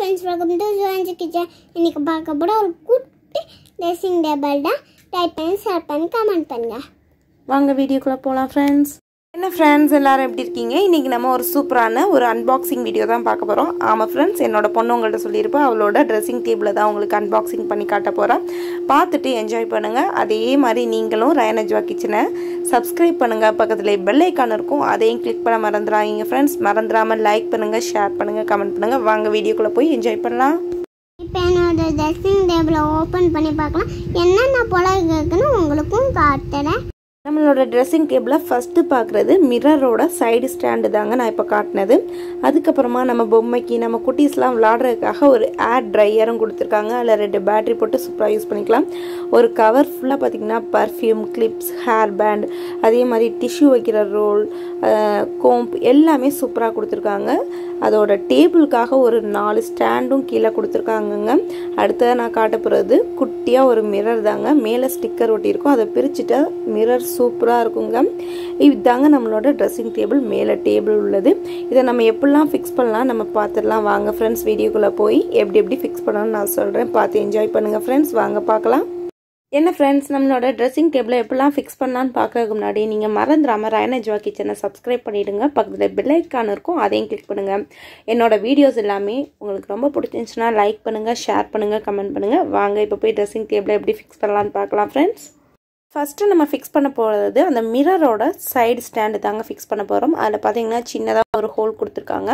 friends welcome to Jones kitchen இன்றைக்கி பார்க்க போட ஒரு குட்டி ட்ரெஸ்ஸிங் டேபிள் தான் டைப் பண்ணி ஷேர் பண்ணி கமெண்ட் பண்ணுங்கள் வாங்க வீடியோக்குள்ளே போகலாம் ஃப்ரெண்ட்ஸ் என்ன ஃப்ரெண்ட்ஸ் எல்லோரும் எப்படி இருக்கீங்க இன்றைக்கி நம்ம ஒரு சூப்பரான ஒரு அன்பாக்சிங் வீடியோ தான் பார்க்க போகிறோம் ஆமாம் ஃப்ரெண்ட்ஸ் என்னோட பொண்ணு உங்கள்கிட்ட சொல்லியிருப்பா அவளோட ட்ரெஸ்ஸிங் டேபிளில் தான் உங்களுக்கு அன்பாக்சிங் பண்ணி காட்ட போகிறேன் பார்த்துட்டு என்ஜாய் பண்ணுங்கள் அதே மாதிரி நீங்களும் ரயனஜ்வா கிச்சனை சப்ஸ்கிரைப் பண்ணுங்கள் பக்கத்தில் பெல்லைக்கான் இருக்கும் அதையும் கிளிக் பண்ண மறந்துடாங்க ஃப்ரெண்ட்ஸ் மறந்துடாமல் லைக் பண்ணுங்கள் ஷேர் பண்ணுங்கள் கமெண்ட் பண்ணுங்கள் வாங்க வீடியோக்குள்ளே போய் என்ஜாய் பண்ணலாம் இப்போ என்னோட ட்ரெஸ்ஸிங் டேபிளை ஓப்பன் பண்ணி பார்க்கலாம் என்னென்ன போல உங்களுக்கும் காட்டுறேன் நம்மளோட ட்ரெஸ்ஸிங் டேபிளில் ஃபஸ்ட்டு பார்க்குறது மிரரோட சைடு ஸ்டாண்டு தாங்க நான் இப்போ காட்டினது அதுக்கப்புறமா நம்ம பொம்மைக்கு நம்ம குட்டீஸ்லாம் விளாடுறதுக்காக ஒரு ஏர் ட்ரையரும் கொடுத்துருக்காங்க அதில் ரெண்டு பேட்ரி போட்டு சூப்பராக யூஸ் பண்ணிக்கலாம் ஒரு கவர் ஃபுல்லாக பார்த்திங்கன்னா பர்ஃப்யூம் கிளிப்ஸ் ஹேர் பேண்ட் அதே மாதிரி டிஷ்யூ வைக்கிற ரோல் கோம்ப் எல்லாமே சூப்பராக கொடுத்துருக்காங்க அதோட டேபிளுக்காக ஒரு நாலு ஸ்டாண்டும் கீழே கொடுத்துருக்காங்கங்க அடுத்ததாக நான் காட்ட போகிறது குட்டியாக ஒரு மிரர் தாங்க மேலே ஸ்டிக்கர் ஒட்டியிருக்கோம் அதை பிரிச்சுட்டு மிரர் சூப்பராக இருக்குங்க இதாங்க நம்மளோட ட்ரெஸ்ஸிங் டேபிள் மேலே டேபிள் உள்ளது இதை நம்ம எப்படிலாம் ஃபிக்ஸ் பண்ணலாம் நம்ம பார்த்துடலாம் வாங்க ஃப்ரெண்ட்ஸ் வீடியோக்குள்ளே போய் எப்படி எப்படி ஃபிக்ஸ் பண்ணணும்னு நான் சொல்கிறேன் பார்த்து என்ஜாய் பண்ணுங்கள் ஃப்ரெண்ட்ஸ் வாங்க பார்க்கலாம் என்ன ஃப்ரெண்ட்ஸ் நம்மளோட ட்ரெஸ்ஸிங் டேபிளை எப்படிலாம் ஃபிக்ஸ் பண்ணலான்னு பார்க்கறதுக்கு முன்னாடி நீங்கள் மறந்துடாமல் ராயன ஜுவா கிச்சனை சப்ஸ்கிரைப் பண்ணிவிடுங்க பக்கத்தில் பெல்லைக்கான் இருக்கும் அதையும் கிளிக் பண்ணுங்கள் என்னோடய வீடியோஸ் எல்லாமே உங்களுக்கு ரொம்ப பிடிச்சிருந்துச்சுன்னா லைக் பண்ணுங்கள் ஷேர் பண்ணுங்கள் கமெண்ட் பண்ணுங்கள் வாங்க இப்போ போய் ட்ரெஸ்ஸிங் டேபிளை எப்படி ஃபிக்ஸ் பண்ணலான்னு பார்க்கலாம் ஃப்ரெண்ட்ஸ் ஃபஸ்ட்டு நம்ம ஃபிக்ஸ் பண்ண போகிறது அந்த மிரரோட சைடு ஸ்டாண்டு தாங்க ஃபிக்ஸ் பண்ண போகிறோம் அதில் பார்த்தீங்கன்னா சின்னதாக ஒரு ஹோல் கொடுத்துருக்காங்க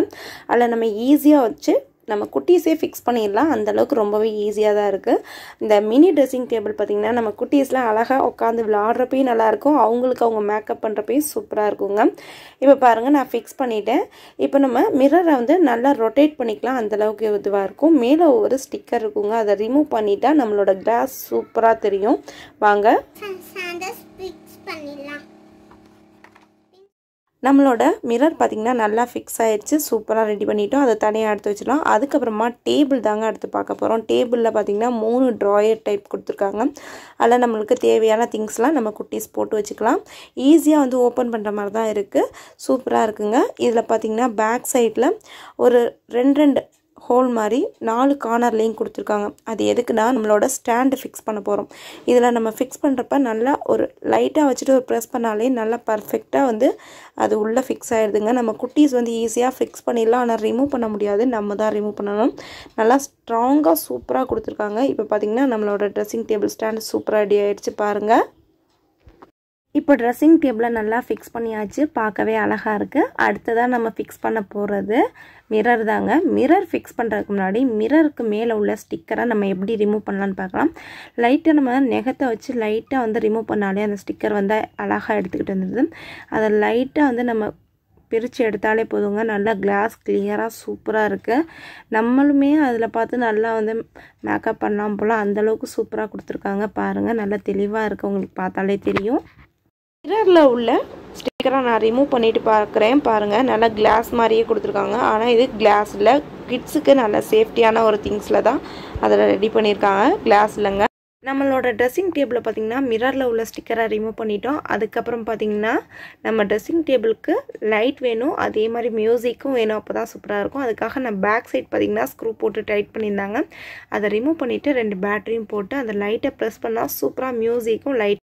அதில் நம்ம ஈஸியாக வச்சு நம்ம குட்டீஸே ஃபிக்ஸ் பண்ணிடலாம் அந்தளவுக்கு ரொம்பவே ஈஸியாக தான் இருக்குது இந்த மினி ட்ரெஸ்ஸிங் டேபிள் பார்த்திங்கன்னா நம்ம குட்டீஸ்லாம் அழகாக உட்காந்து விளாட்றப்பையும் நல்லாயிருக்கும் அவங்களுக்கு அவங்க மேக்கப் பண்ணுறப்பையும் சூப்பராக இருக்குங்க இப்போ பாருங்கள் நான் ஃபிக்ஸ் பண்ணிவிட்டேன் இப்போ நம்ம மிரரை வந்து நல்லா ரொட்டேட் பண்ணிக்கலாம் அந்தளவுக்கு இதுவாக இருக்கும் மேலே ஒரு ஸ்டிக்கர் இருக்குங்க அதை ரிமூவ் பண்ணிவிட்டால் நம்மளோட கிளாஸ் சூப்பராக தெரியும் வாங்க பண்ணிடலாம் நம்மளோட மிரர் பார்த்திங்கன்னா நல்லா ஃபிக்ஸ் ஆகிடுச்சு சூப்பராக ரெடி பண்ணிவிட்டோம் அதை தனியாக எடுத்து வச்சிடலாம் அதுக்கப்புறமா டேபிள் தாங்க எடுத்து பார்க்க போகிறோம் டேபிளில் பார்த்திங்கன்னா மூணு ட்ராயர் டைப் கொடுத்துருக்காங்க அதில் நம்மளுக்கு தேவையான திங்ஸ்லாம் நம்ம குட்டீஸ் போட்டு வச்சுக்கலாம் ஈஸியாக வந்து ஓப்பன் பண்ணுற மாதிரி தான் இருக்குது சூப்பராக இருக்குங்க இதில் பார்த்திங்கன்னா பேக் சைடில் ஒரு ரெண்டு ரெண்டு ஹோல் மாதிரி நாலு கார்னர்லேயும் கொடுத்துருக்காங்க அது எதுக்குன்னா நம்மளோட ஸ்டாண்டு ஃபிக்ஸ் பண்ண போகிறோம் இதில் நம்ம ஃபிக்ஸ் பண்ணுறப்ப நல்லா ஒரு லைட்டாக வச்சுட்டு ஒரு ப்ரெஸ் பண்ணாலே நல்லா பர்ஃபெக்டாக வந்து அது உள்ளே ஃபிக்ஸ் ஆகிடுதுங்க நம்ம குட்டீஸ் வந்து ஈஸியாக ஃபிக்ஸ் பண்ணிடலாம் ஆனால் ரிமூவ் பண்ண முடியாது நம்ம தான் ரிமூவ் பண்ணணும் நல்லா ஸ்ட்ராங்காக சூப்பராக கொடுத்துருக்காங்க இப்போ பார்த்திங்கன்னா நம்மளோட ட்ரெஸ்ஸிங் டேபிள் ஸ்டாண்டு சூப்பராக ரெடி ஆகிடுச்சு பாருங்கள் இப்போ ட்ரெஸ்ஸிங் டேபிளை நல்லா ஃபிக்ஸ் பண்ணியாச்சு பார்க்கவே அழகாக இருக்குது அடுத்ததாக நம்ம ஃபிக்ஸ் பண்ண போகிறது மிரர் தாங்க மிரர் ஃபிக்ஸ் பண்ணுறதுக்கு முன்னாடி மிரருக்கு மேலே உள்ள ஸ்டிக்கரை நம்ம எப்படி ரிமூவ் பண்ணலான்னு பார்க்கலாம் லைட்டை நம்ம நெகத்தை வச்சு லைட்டாக வந்து ரிமூவ் பண்ணாலே அந்த ஸ்டிக்கர் வந்து அழகாக எடுத்துக்கிட்டு இருந்தது அதை லைட்டாக வந்து நம்ம பிரித்து எடுத்தாலே போதுங்க நல்லா கிளாஸ் கிளியராக சூப்பராக இருக்குது நம்மளுமே அதில் பார்த்து நல்லா வந்து மேக்கப் பண்ணலாம் போல் அந்தளவுக்கு சூப்பராக கொடுத்துருக்காங்க பாருங்கள் நல்லா தெளிவாக இருக்குது உங்களுக்கு பார்த்தாலே தெரியும் மிரரில் உள்ள ஸ்டிக்கரை நான் ரிமூவ் பண்ணிவிட்டு பார்க்குறேன் பாருங்கள் நல்லா கிளாஸ் மாதிரியே கொடுத்துருக்காங்க ஆனால் இது இல்லை கிட்ஸுக்கு நல்ல சேஃப்டியான ஒரு திங்ஸில் தான் அதில் ரெடி பண்ணியிருக்காங்க கிளாஸ் இல்லைங்க நம்மளோட ட்ரெஸ்ஸிங் டேபிளில் பார்த்திங்கன்னா மிரரில் உள்ள ஸ்டிக்கரை ரிமூவ் பண்ணிட்டோம் அதுக்கப்புறம் பார்த்திங்கன்னா நம்ம ட்ரெஸ்ஸிங் டேபிளுக்கு லைட் வேணும் அதே மாதிரி மியூசிக்கும் வேணும் அப்போ தான் சூப்பராக இருக்கும் அதுக்காக நான் பேக் சைட் பார்த்திங்கன்னா ஸ்க்ரூ போட்டு டைட் பண்ணியிருந்தாங்க அதை ரிமூவ் பண்ணிவிட்டு ரெண்டு பேட்டரியும் போட்டு அந்த லைட்டை ப்ரெஸ் பண்ணால் சூப்பராக மியூசிக்கும் லைட்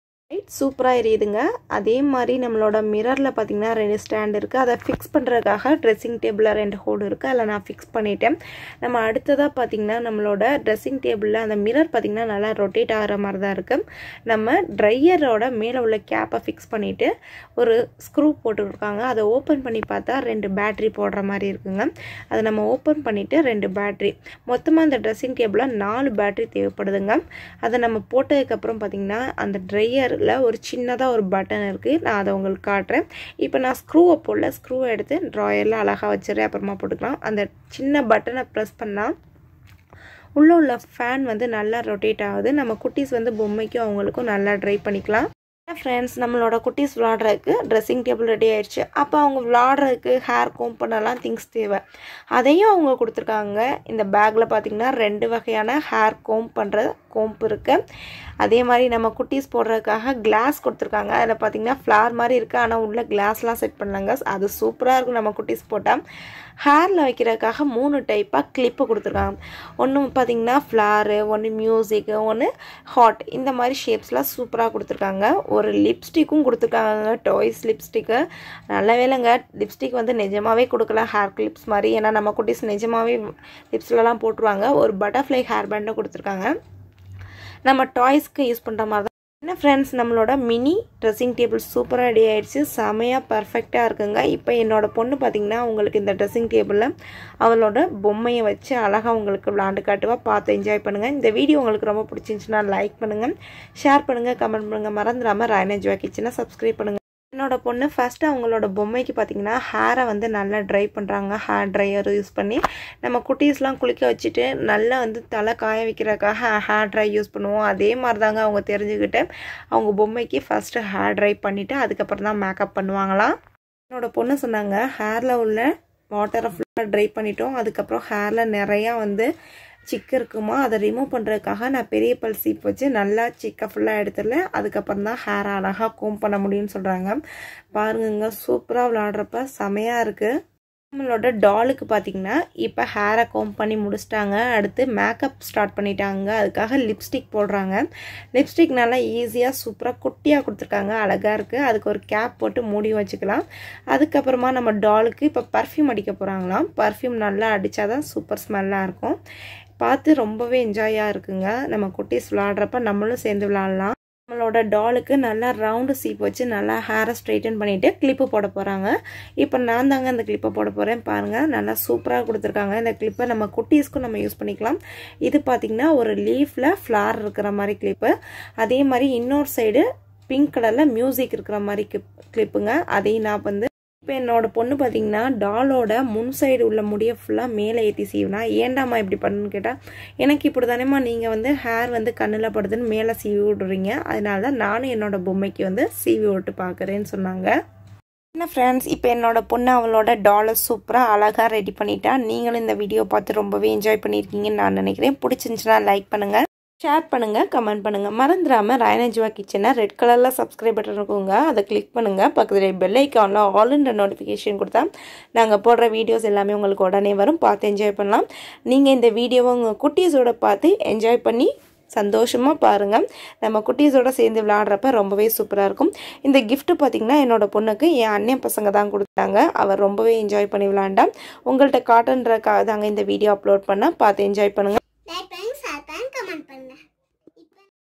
சூப்பராக எரியுதுங்க அதே மாதிரி நம்மளோட மிரரில் பார்த்திங்கன்னா ரெண்டு ஸ்டாண்ட் இருக்குது அதை ஃபிக்ஸ் பண்ணுறதுக்காக ட்ரெஸ்ஸிங் டேபிளில் ரெண்டு ஹோல் இருக்குது அதில் நான் ஃபிக்ஸ் பண்ணிட்டேன் நம்ம அடுத்ததாக பார்த்திங்கன்னா நம்மளோட ட்ரெஸ்ஸிங் டேபிளில் அந்த மிரர் பார்த்திங்கன்னா நல்லா ரொட்டேட் ஆகிற மாதிரி தான் இருக்குது நம்ம ட்ரையரோட மேலே உள்ள கேப்பை ஃபிக்ஸ் பண்ணிவிட்டு ஒரு ஸ்க்ரூ போட்டுருக்காங்க அதை ஓப்பன் பண்ணி பார்த்தா ரெண்டு பேட்ரி போடுற மாதிரி இருக்குங்க அதை நம்ம ஓப்பன் பண்ணிவிட்டு ரெண்டு பேட்ரி மொத்தமாக அந்த ட்ரெஸ்ஸிங் டேபிளில் நாலு பேட்ரி தேவைப்படுதுங்க அதை நம்ம போட்டதுக்கப்புறம் பார்த்திங்கன்னா அந்த ட்ரையர் டாப்பில் ஒரு சின்னதாக ஒரு பட்டன் இருக்குது நான் அதை உங்களுக்கு காட்டுறேன் இப்போ நான் ஸ்க்ரூவை போடல ஸ்க்ரூவை எடுத்து ட்ராயரில் அழகாக வச்சுறேன் அப்புறமா போட்டுக்கலாம் அந்த சின்ன பட்டனை ப்ரெஸ் பண்ணால் உள்ளே உள்ள ஃபேன் வந்து நல்லா ரொட்டேட் ஆகுது நம்ம குட்டீஸ் வந்து பொம்மைக்கும் அவங்களுக்கும் நல்லா ட்ரை பண்ணிக்கலாம் ஃப்ரெண்ட்ஸ் நம்மளோட குட்டீஸ் விளாடுறதுக்கு ட்ரெஸ்ஸிங் டேபிள் ரெடி ஆயிடுச்சு அப்போ அவங்க விளாட்றதுக்கு ஹேர் கோம் பண்ணலாம் திங்ஸ் தேவை அதையும் அவங்க கொடுத்துருக்காங்க இந்த பேக்கில் பார்த்திங்கன்னா ரெண்டு வகையான ஹேர் கோம் பண்ணுற கோம்பு இருக்குது அதே மாதிரி நம்ம குட்டீஸ் போடுறதுக்காக கிளாஸ் கொடுத்துருக்காங்க அதில் பார்த்தீங்கன்னா ஃப்ளார் மாதிரி இருக்குது ஆனால் உள்ளே கிளாஸ்லாம் செட் பண்ணாங்க அது சூப்பராக இருக்கும் நம்ம குட்டீஸ் போட்டால் ஹேரில் வைக்கிறதுக்காக மூணு டைப்பாக கிளிப்பு கொடுத்துருக்காங்க ஒன்று பார்த்திங்கன்னா ஃப்ளாரு ஒன்று மியூசிக்கு ஒன்று ஹாட் இந்த மாதிரி ஷேப்ஸ்லாம் சூப்பராக கொடுத்துருக்காங்க ஒரு லிப்ஸ்டிக்கும் கொடுத்துருக்காங்க டாய்ஸ் லிப்ஸ்டிக்கு நல்ல வேலைங்க லிப்ஸ்டிக் வந்து நிஜமாகவே கொடுக்கல ஹேர் கிளிப்ஸ் மாதிரி ஏன்னா நம்ம குட்டீஸ் நிஜமாகவே லிப்ஸ்லலாம் போட்டுருவாங்க ஒரு பட்டர்ஃப்ளை ஹேர் பேண்டும் கொடுத்துருக்காங்க நம்ம டாய்ஸ்க்கு யூஸ் பண்ணுற மாதிரி தான் என்ன ஃப்ரெண்ட்ஸ் நம்மளோட மினி ட்ரெஸ்ஸிங் டேபிள் சூப்பராக ரெடி ஆகிடுச்சு செமையாக பர்ஃபெக்டாக இருக்குங்க இப்போ என்னோடய பொண்ணு பார்த்திங்கன்னா உங்களுக்கு இந்த ட்ரெஸ்ஸிங் டேபிளில் அவளோட பொம்மையை வச்சு அழகாக உங்களுக்கு விளாண்டு காட்டுவா பார்த்து என்ஜாய் பண்ணுங்கள் இந்த வீடியோ உங்களுக்கு ரொம்ப பிடிச்சிருந்துச்சுன்னா லைக் பண்ணுங்கள் ஷேர் பண்ணுங்கள் கமெண்ட் பண்ணுங்கள் மறந்துடாமல் ராயனா ஜுவா சப்ஸ்கிரைப் பண்ணுங்கள் என்னோடய பொண்ணு ஃபஸ்ட்டு அவங்களோட பொம்மைக்கு பார்த்திங்கன்னா ஹேரை வந்து நல்லா ட்ரை பண்ணுறாங்க ஹேர் ட்ரையர் யூஸ் பண்ணி நம்ம குட்டீஸ்லாம் குளிக்க வச்சுட்டு நல்லா வந்து தலை காய வைக்கிறக்காக ஹேர் ட்ரை யூஸ் பண்ணுவோம் அதே மாதிரி தாங்க அவங்க தெரிஞ்சுக்கிட்டு அவங்க பொம்மைக்கு ஃபஸ்ட்டு ஹேர் ட்ரை பண்ணிவிட்டு அதுக்கப்புறம் தான் மேக்கப் பண்ணுவாங்களாம் என்னோடய பொண்ணு சொன்னாங்க ஹேரில் உள்ள வாட்டரை ஃபுல்லாக ட்ரை பண்ணிட்டோம் அதுக்கப்புறம் ஹேரில் நிறையா வந்து சிக்க இருக்குமா அதை ரிமூவ் பண்ணுறதுக்காக நான் பெரிய பல் சீப் வச்சு நல்லா சிக்கை ஃபுல்லாக எடுத்துடல அதுக்கப்புறம் தான் ஹேர் அழகாக கோம் பண்ண முடியும்னு சொல்கிறாங்க பாருங்கங்க சூப்பராக விளாட்றப்ப செமையாக இருக்குது நம்மளோட டாலுக்கு பார்த்தீங்கன்னா இப்போ ஹேரை கோம் பண்ணி முடிச்சிட்டாங்க அடுத்து மேக்கப் ஸ்டார்ட் பண்ணிட்டாங்க அதுக்காக லிப்ஸ்டிக் போடுறாங்க லிப்ஸ்டிக் நல்லா ஈஸியாக சூப்பராக குட்டியாக கொடுத்துருக்காங்க அழகாக இருக்குது அதுக்கு ஒரு கேப் போட்டு மூடி வச்சுக்கலாம் அதுக்கப்புறமா நம்ம டாலுக்கு இப்போ பர்ஃப்யூம் அடிக்க போகிறாங்களாம் பர்ஃப்யூம் நல்லா அடித்தா தான் சூப்பர் ஸ்மெல்லாக இருக்கும் பார்த்து ரொம்பவே என்ஜாயாக இருக்குங்க நம்ம குட்டீஸ் விளாட்றப்ப நம்மளும் சேர்ந்து விளாட்லாம் நம்மளோட டாலுக்கு நல்லா ரவுண்டு சீப் வச்சு நல்லா ஹேரை ஸ்ட்ரைட்டன் பண்ணிவிட்டு கிளிப்பு போட போகிறாங்க இப்போ நான் தாங்க அந்த கிளிப்பை போட போகிறேன் பாருங்கள் நல்லா சூப்பராக கொடுத்துருக்காங்க இந்த கிளிப்பை நம்ம குட்டீஸ்க்கும் நம்ம யூஸ் பண்ணிக்கலாம் இது பார்த்திங்கன்னா ஒரு லீஃபில் ஃப்ளார் இருக்கிற மாதிரி கிளிப்பு அதே மாதிரி இன்னொரு சைடு பிங்க் கலரில் மியூசிக் இருக்கிற மாதிரி கிளிப்புங்க அதையும் நான் வந்து இப்போ என்னோட பொண்ணு பார்த்தீங்கன்னா டாலோட முன் சைடு உள்ள முடியை ஃபுல்லாக மேலே ஏற்றி சீவினா ஏண்டாம்மா இப்படி பண்ணுன்னு கேட்டால் எனக்கு இப்படி தானேம்மா நீங்கள் வந்து ஹேர் வந்து கண்ணில் படுதுன்னு மேலே சீவி விடுறீங்க அதனால தான் நானும் என்னோட பொம்மைக்கு வந்து சீவி விட்டு பார்க்குறேன்னு சொன்னாங்க என்ன ஃப்ரெண்ட்ஸ் இப்போ என்னோட பொண்ணு அவளோட டாலர் சூப்பராக அழகாக ரெடி பண்ணிட்டா நீங்களும் இந்த வீடியோ பார்த்து ரொம்பவே என்ஜாய் பண்ணியிருக்கீங்கன்னு நான் நினைக்கிறேன் பிடிச்சிருந்துச்சுன்னா லைக் பண்ணுங்கள் ஷேர் பண்ணுங்கள் கமெண்ட் பண்ணுங்கள் மறந்துடாமல் ராயனஜிவா கிச்சனை ரெட் கலரில் சப்ஸ்கிரைப் பட்டன் இருக்குங்க அதை கிளிக் பண்ணுங்கள் பக்கத்தில் பெல் ஐக்கானில் ஆல்ன்ற நோட்டிஃபிகேஷன் கொடுத்தா நாங்கள் போடுற வீடியோஸ் எல்லாமே உங்களுக்கு உடனே வரும் பார்த்து என்ஜாய் பண்ணலாம் நீங்கள் இந்த வீடியோவை உங்கள் குட்டீஸோடு பார்த்து என்ஜாய் பண்ணி சந்தோஷமாக பாருங்கள் நம்ம குட்டீஸோடு சேர்ந்து விளாட்றப்ப ரொம்பவே சூப்பராக இருக்கும் இந்த கிஃப்ட்டு பார்த்திங்கன்னா என்னோடய பொண்ணுக்கு என் அண்ணன் பசங்க தான் கொடுத்தாங்க அவர் ரொம்பவே என்ஜாய் பண்ணி விளாண்டா உங்கள்கிட்ட காட்டுன்ற தாங்க இந்த வீடியோ அப்லோட் பண்ணால் பார்த்து என்ஜாய் பண்ணுங்கள் பண்ணேன்